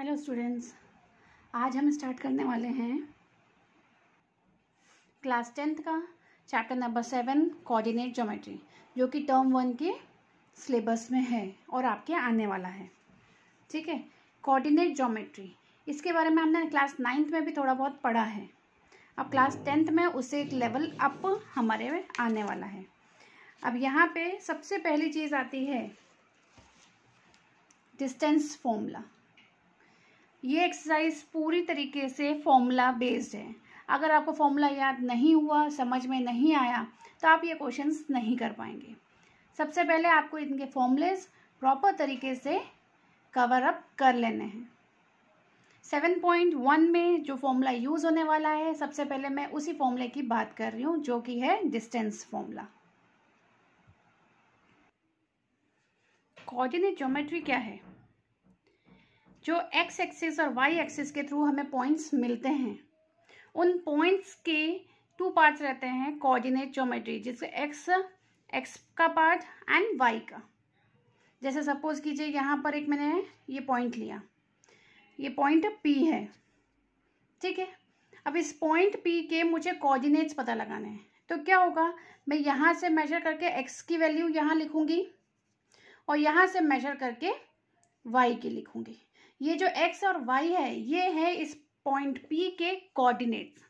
hello students आज हम start करने वाले हैं क्लास टेंथ का chapter number seven coordinate geometry जो कि टर्म वन के सिलेबस में है और आपके आने वाला है ठीक है कोऑर्डिनेट ज्योमेट्री इसके बारे में हमने क्लास नाइन्थ में भी थोड़ा बहुत पढ़ा है अब क्लास टेंथ में उसे एक लेवल अप हमारे आने वाला है अब यहाँ पर सबसे पहली चीज़ आती है डिस्टेंस फॉर्मूला ये एक्सरसाइज पूरी तरीके से फॉर्मूला बेस्ड है अगर आपको फॉर्मूला याद नहीं हुआ समझ में नहीं आया तो आप ये क्वेश्चंस नहीं कर पाएंगे सबसे पहले आपको इनके फॉर्मूलेस प्रॉपर तरीके से कवर अप कर लेने हैं सेवन पॉइंट वन में जो फॉर्मूला यूज़ होने वाला है सबसे पहले मैं उसी फॉर्मूले की बात कर रही हूँ जो कि है डिस्टेंस फॉर्मूला कोऑर्डिनेट ज्योमेट्री क्या है जो एक्स एक्सिस और वाई एक्सिस के थ्रू हमें पॉइंट्स मिलते हैं उन पॉइंट्स के टू पार्ट्स रहते हैं कोऑर्डिनेट ज्योमेट्री जिसके एक्स एक्स का पार्ट एंड वाई का जैसे सपोज कीजिए यहाँ पर एक मैंने ये पॉइंट लिया ये पॉइंट पी है ठीक है अब इस पॉइंट पी के मुझे कोऑर्डिनेट्स पता लगाने हैं तो क्या होगा मैं यहाँ से मेजर करके एक्स की वैल्यू यहाँ लिखूँगी और यहाँ से मेजर करके वाई की लिखूँगी ये जो x और y है ये है इस पॉइंट P के कोऑर्डिनेट्स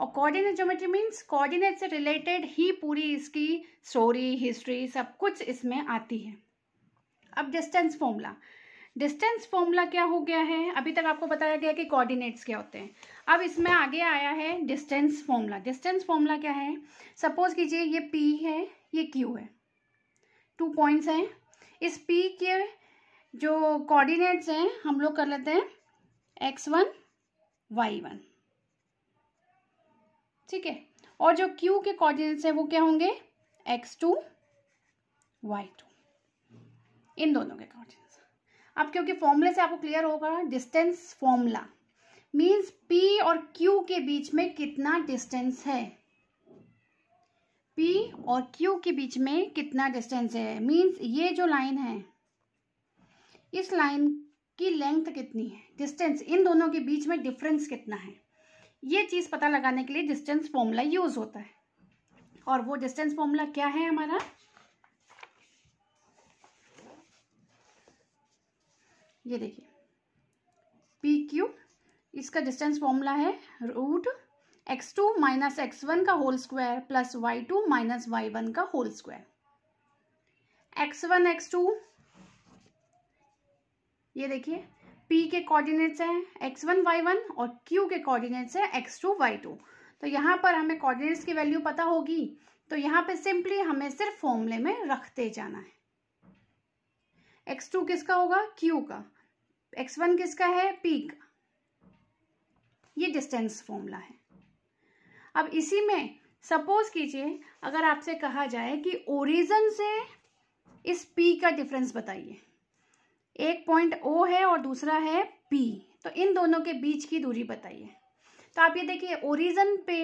और कोऑर्डिनेट ज्योमेट्री मीन्स कोऑर्डिनेट से रिलेटेड ही पूरी इसकी स्टोरी हिस्ट्री सब कुछ इसमें आती है अब डिस्टेंस फॉर्मूला डिस्टेंस फॉर्मूला क्या हो गया है अभी तक आपको बताया गया कि कोऑर्डिनेट्स क्या होते हैं अब इसमें आगे आया है डिस्टेंस फॉर्मूला डिस्टेंस फॉर्मूला क्या है सपोज कीजिए ये P है ये Q है टू पॉइंट्स हैं इस P के जो कोऑर्डिनेट्स हैं हम लोग कर लेते हैं एक्स वन वाई वन ठीक है और जो क्यू के कोऑर्डिनेट्स हैं वो क्या होंगे एक्स टू वाई टू इन दोनों के कोऑर्डिनेट्स अब क्योंकि फॉर्मूले से आपको क्लियर होगा डिस्टेंस फॉर्मूला मीन्स पी और क्यू के बीच में कितना डिस्टेंस है पी और क्यू के बीच में कितना डिस्टेंस है मीन्स ये जो लाइन है इस लाइन की लेंथ कितनी है डिस्टेंस इन दोनों के बीच में डिफरेंस कितना है ये चीज़ पता लगाने के लिए डिस्टेंस फॉर्मूला यूज होता है और वो डिस्टेंस फॉर्मूला क्या है हमारा ये देखिए पी क्यू इसका डिस्टेंस फॉर्मूला है root X two minus X one का whole square plus Y two minus Y one का whole square X one X two ये देखिए पी के कोऑर्डिनेट्स हैं एक्स वन वाई वन और क्यू के कोऑर्डिनेट्स हैं एक्स टू वाई टू तो यहाँ पर हमें कोऑर्डिनेट्स की वैल्यू पता होगी तो यहाँ पे सिंपली हमें सिर्फ फॉर्मूले में रखते जाना है एक्स टू किसका होगा क्यू का एक्स वन किसका है पी का ये डिस्टेंस फॉर्मूला है अब इसी में सपोज कीजिए अगर आपसे कहा जाए कि ओरिजन से इस पी का डिफरेंस बताइए एक पॉइंट ओ है और दूसरा है पी तो इन दोनों के बीच की दूरी बताइए तो आप ये देखिए ओरिजन पे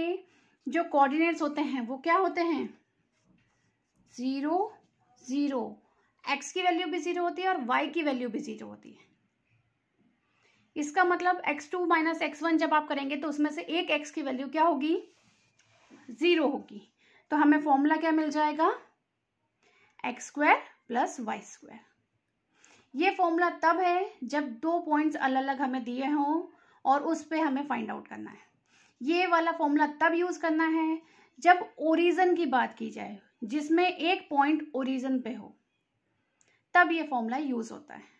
जो कोऑर्डिनेट्स होते हैं वो क्या होते हैं ज़ीरो ज़ीरो एक्स की वैल्यू भी ज़ीरो होती है और वाई की वैल्यू भी ज़ीरो होती है इसका मतलब X two minus X one जब आप करेंगे तो उसमें से एक एक्स की वैल्यू क्या होगी ज़ीरो होगी तो हमें फॉर्मूला क्या मिल जाएगा X square plus Y square ये फॉर्मूला तब है जब दो पॉइंट्स अलग अलग हमें दिए हों और उस पर हमें फाइंड आउट करना है ये वाला फॉर्मूला तब यूज़ करना है जब ओरिजन की बात की जाए जिसमें एक पॉइंट ओरिजन पे हो तब ये फॉर्मूला यूज़ होता है